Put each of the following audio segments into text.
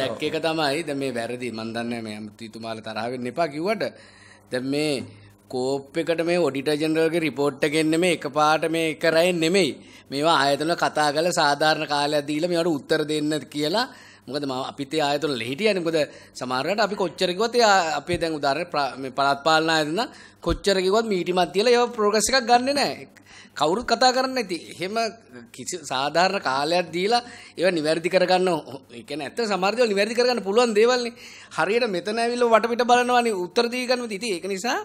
දැක් එක තමයි ද මේ වැරදි මන්දන්න මේ ඇමතිතුමාල තරහවෙන්න එපා කිවට ද මේ කෝප් එකට මේ ඔඩිට ජනරල්ගේ රිපෝට්ට ගෙන්න්න මේ එක පාට මේ කරයෙන් නෙමෙයි මේවා ආයතන කතා කල සාධාරණ කාලයක් දීල මේට උත්තර දෙන්න කියලා මොකද ම අපිතේ ආයතුල හිටියන කොද සමාරයට අපි කොච්චරකිවත් අපේ දැන් උදාර පලත් පාලන යදන්න කොච්චරකිවත් මීටිමත් තියල ඒ ප්‍රෝගස් එකක් ගන්න නෑ කවුරුත් කතා කරන්න ඇති එහෙම කිසි සාධාරණ කාලයක් දීලා ඒව නිවැරදි කරගන්න එකන ඇත සමාර්ධය නිවැරදි කරගන්න පුළුවන් දේවල්න්නේ හරියට මෙතන ඇවිල්ල වටපිට බලනවානි උත්තරදීගන්න තිති ඒක නිසා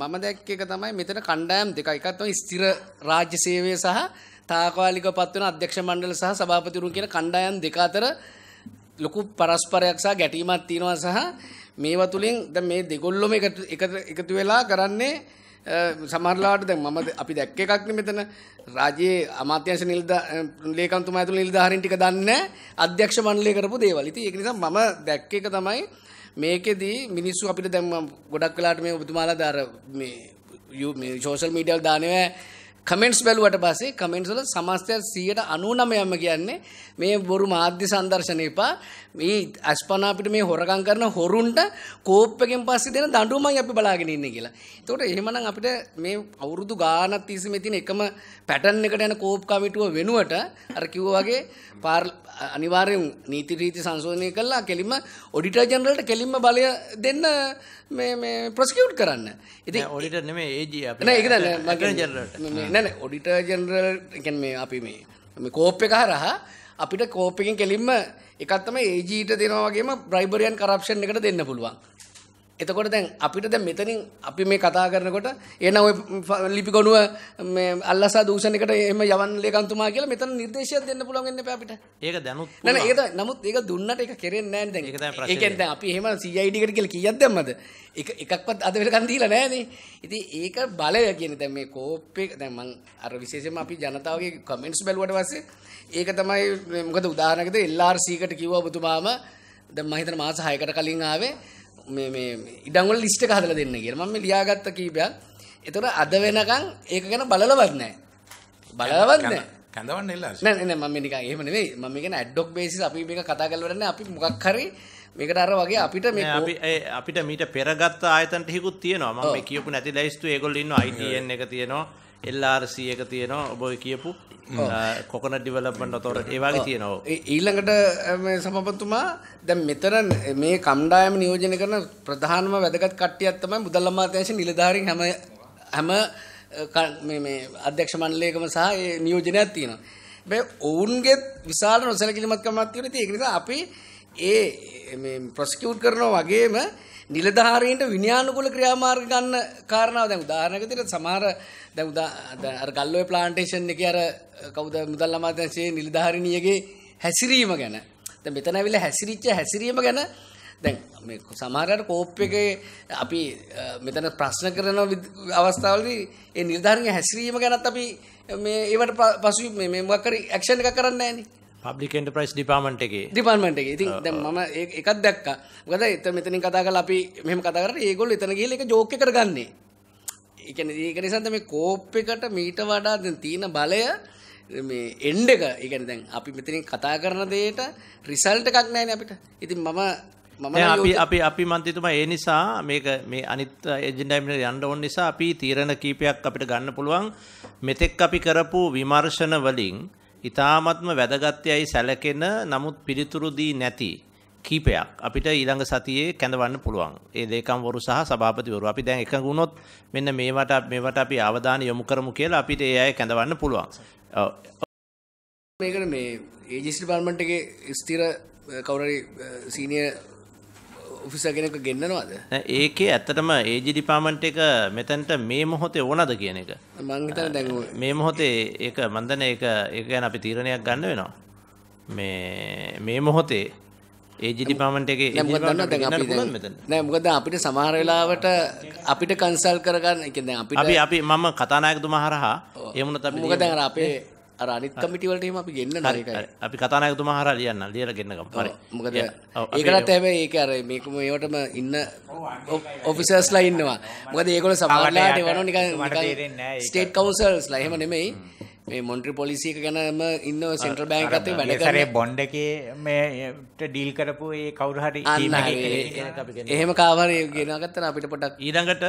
මම දැක්ක එක තමයි මෙතන කණ්ඩායම් දෙක එකත්ම ස්තිර රාජ්‍ය සේවය සහ තාකාලික පත්වන අධ්‍යක්ෂ මණ්ඩල සහ සභාපතිරුන් කියන කණ්ඩායම් දෙක අතර ලොකු පරස්පරයක් සහ ගැටීමක් තියෙනවා සහ මේවා තුලින් දැන් මේ දෙගොල්ලොම එකතු වෙලා කරන්නේ සමහරලාට දැන් මම අපි දැක්ක එකක් මෙතන රාජ්‍යයේ අමාත්‍යංශ නිලධාරීන්තුමා ඇතුළු නිලධාරීන් ටික දන්නේ අධ්‍යක්ෂ මණ්ඩලය කරපු දේවල්. ඉතින් ඒක නිසා මම දැක්ක එක තමයි මේකෙදී මිනිස්සු අපිට දැන් ගොඩක් වෙලාට මේ ඔබතුමාලා දාර මේ මේ සෝෂල් මීඩියා දානවා කමෙන්ට්ස් බැලුවට පස්සේ කමෙන්ට්ස් වල සමස්තය 99%ම කියන්නේ මේ බොරු මාධ්‍ය සංදර්ශන එපා මේ අස්පන අපිට මේ හොරකම් කරන හොරුන්ට කෝප් එකෙන් පස්සේ දෙන දඬුවමයි අපි බලාගෙන ඉන්නේ කියලා. ඒතකොට එහෙමනම් අපිට මේ අවුරුදු ගාණක් තිස්සේ මේ තියෙන එකම පැටර්න් එකට යන කෝප් කමිටුව වෙනුවට අර කිව්වා වගේ අනිවාර්යෙන් නීති රීති සංශෝධනය කළා කෙලින්ම ඔඩිටර් ජෙනරල්ට කෙලින්ම බලය දෙන්න මේ මේ ප්‍රොසිකියුට් කරන්න. ඉතින් ඔඩිටර් නෙමෙයි ඒජී අපේ. නෑ ඒක නෑ නෑ ඔඩිටර් ජෙනරල් එකන් මේ අපි මේ කෝප් එක හරහා අපිට කෝප්පකින් කෙලින්ම එකත්තම ඒජීට දෙනවාගේම බ්‍රයිබරයන් කරප්ෂන් එකට දෙන්න පුළුවන් එතකොට දැන් අපිට දැන් මෙතනින් අපි මේ කතා කරනකොට එන ඔය ලිපි ගොනුව මේ අල්ලසා දූෂණයකට එහෙම යවන් ලේකම්තුමා කියලා මෙතන නිර්දේශයක් දෙන්න පුළුවන් වෙන්නේ නැහැ අපිට. ඒක දැනුත් නෑ නෑ ඒක නමුත් ඒක දුන්නට ඒක කෙරෙන්නේ නැහැ නේද දැන්. ඒක දැන් අපි එහෙම CID එකට කියලා කීයක් දැම්මද? එක එකක්වත් අද වෙලකන් දීලා නැහැනේ. ඉතින් ඒක බලය කියන්නේ දැන් මේ කෝප් එක දැන් මම අර විශේෂයෙන්ම අපි ජනතාවගේ කමෙන්ට්ස් බැලුවට පස්සේ ඒක තමයි මොකද උදාහරණයකට LRC එකට කිව්වා ඔබතුමාම දැන් මම හිතන මාස 6කට කලින් ආවේ මේ මේ ඉඩංගොල් ලිස්ට් එක හදලා දෙන්න කියලා මම මේ ලියාගත්ත කීපයක්. ඒතර අද වෙනකන් ඒක ගැන බලලවත් නැහැ. බලලවත් නැහැ. කඳවන්න ඉල්ලා. නෑ නෑ මම නිකන් එහෙම නෙවෙයි. මම මේ කියන ඇඩ්ඩොක් බේසිස් අපි මේක කතා කරලා නැහැ. අපි මොකක් හරි මේකට අර වගේ අපිට මේ අපි අපිට මීට පෙරගත්ත ආයතන ටිකකුත් තියෙනවා. මම මේ කියපු නැති ලයිස්තු ඒගොල්ලෝ ඉන්නවා. ITN එක තියෙනවා. එල්ලාරසියක තියනවා ඔබොය කියපු කොකන ඩිවලබන්න තොර ඒවාගේ තියනවා. ඊළඟට සමපතුමා දැ මෙතරන් මේ කම්ඩායම නියෝජන කරන ප්‍රධානම වැදගත් කට්ටිය ඇත්තමයි බුදල්ලමාතයශ නිලධාරී හැම හැම අධ්‍යක්ෂ මණ්ලේකම සහ නියෝජනයක් තියෙනවා. බැ ඔවුන්ගේ විශාල නොසැලකිලිමත් කමත් තියෙන ඒක නිසා අපි ඒ ප්‍රස්කියුට් කරනවා වගේම නිලධාරීන්ට විනයානුකූල ක්‍රියාමාර්ග ගන්න කාරණාව දැන් උදාහරණයක් විදිහට සමහර දැන් උදා අර ගල්ලෝය ප්ලාන්ටේෂන් එකේ අර කවුද මුදල් අමාත්‍යාංශයේ නිලධාරිණියගේ හැසිරීම ගැන දැන් මෙතන ඇවිල්ලා හැසිරිච්ච හැසිරීම ගැන දැන් මේ සමහර අය කෝප් එකේ අපි මෙතන ප්‍රශ්න කරන අවස්ථාවලදී ඒ නිලධාරිණිය හැසිරීම ගැනත් අපි මේ ඒවට පසු මේ මොකක් කරි ඇක්ෂන් එකක් කරන්නේ නැහැ නේ පබ්ලික් න්ටප්‍රයිස් ඩිපාමට එක ඩිපර්මට එක ඉතින් uh, දැ uh. ම එකක් දැක්ක ගද එත මෙතනින් කතා කල අපි මෙම කතර ඒගොල් එතන ගේල එක ජෝක කරගන්නේ එකන ඒක නිසන්ත මේ කෝප් එකට මීට වඩා තියෙන බලය මේ එන්ඩ එක එකන දැන් අපි මෙතනින් කතා කරන දේට රිසල්ට එකක් නෑන අපිට ඉතින් මම අපි අපි අපි මන්තිතුම ඒ නිසා මේක මේ අනිත් එජින්ඩයිමට යන්න ඔන්න නිසා අපි තීරණ කීපයක් අපිට ගන්න පුළුවන් මෙතෙක් අපි කරපු විමර්ශන වලින් ඉතාමත්ම වැදගත්යයි සැලකෙන නමුත් පිළිතුරුදී නැති කීපයක් අපිට ඊළඟ සතියේ කැඳවන්න පුළුවන් ඒ දේකම්වරු සහ සභාපතිවරු අපි දැන් එකඟුණොත් මෙන්න මේවට මේවට අපි අවධානය යොමු කරමු කියලා අපිට ඒ අය කැඳවන්න පුළුවන් මේකට මේ ඒජිස් ඩිපාර්ට්මන්ට් එකේ ස්ථිර කවුරුහරි සීනියර් ඔෆිස කෙනෙක ගෙන්න්නනවාද ඒකේ ඇත්තටම ඒජි ඩිපාමන්ට් එක මෙතැන්ට මේ මොහොතේ ඕනද කියන එක මංගත දැ මේ මොහොතේ ඒ මන්දන ඒ ඒ ගැන අපි තීරණයක් ගන්න වෙනවා මේ මේ මොහොතේ ඒජිඩිපාමට එක නෑ මොකද අපිට සමහරවෙලාවට අපිට කන්සල් කරගන්න එක අපි අපි මම කතානායකතු මහරහා එමුණ තම මොකද අපේ අර අනිත් කමිටි වලට එහෙම අපි ගෙන්න නර එකයි. අපි කතානායකතුමා හරහා ලියන්න ලියලා ගෙන්නකම්. හරි. මොකද ඒකටත් හැබැයි ඒක අර මේකම ඒවටම ඉන්න ඔෆිසර්ස්ලා ඉන්නවා. මොකද ඒගොල්ලෝ සමාජලාට එවනෝ නිකන් ස්ටේට් කවුන්සල්ස්ලා එහෙම නෙමෙයි. මේ මොන්ට්‍රි පොලිසික ගැනම ඉන්න සෙන්ට්‍ර බෑන්ක් ඇතේ වැඩ කරේ බොන්්ඩ එකේ මේට ඩීල් කරපු ඒ කවුරුහරි එහෙම කාවරය ගෙනගත්තන අපිට පොටක් ඊඩඟට